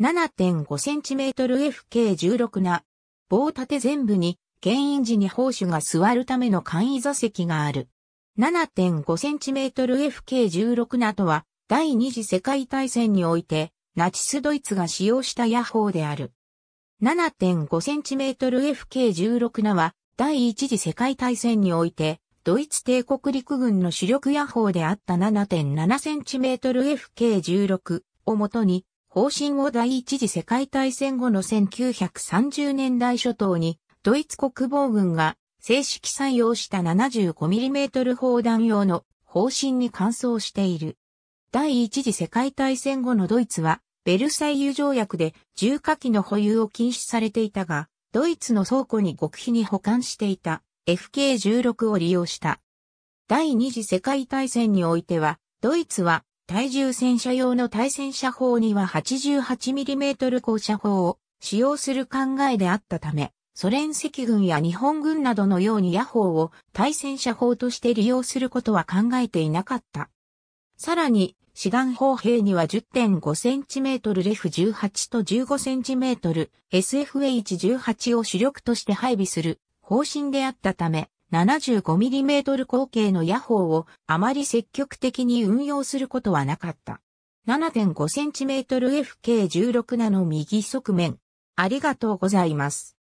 7.5cmFK16 な棒立て全部に牽引時に砲手が座るための簡易座席がある。7.5cmFK16 なとは第二次世界大戦においてナチスドイツが使用した野砲である。7.5cmFK16 なは第一次世界大戦においてドイツ帝国陸軍の主力野砲であった 7.7cmFK16 をもとに方針を第一次世界大戦後の1930年代初頭に、ドイツ国防軍が正式採用した 75mm 砲弾用の方針に換装している。第一次世界大戦後のドイツは、ベルサイユ条約で重火器の保有を禁止されていたが、ドイツの倉庫に極秘に保管していた FK16 を利用した。第二次世界大戦においては、ドイツは対重戦車用の対戦車砲には 88mm 降車砲を使用する考えであったため、ソ連赤軍や日本軍などのように野砲を対戦車砲として利用することは考えていなかった。さらに、志願砲兵には 10.5cm レフ18と 15cm SFH18 を主力として配備する方針であったため、75mm 口径の野砲をあまり積極的に運用することはなかった。7.5cm FK16 ナの右側面。ありがとうございます。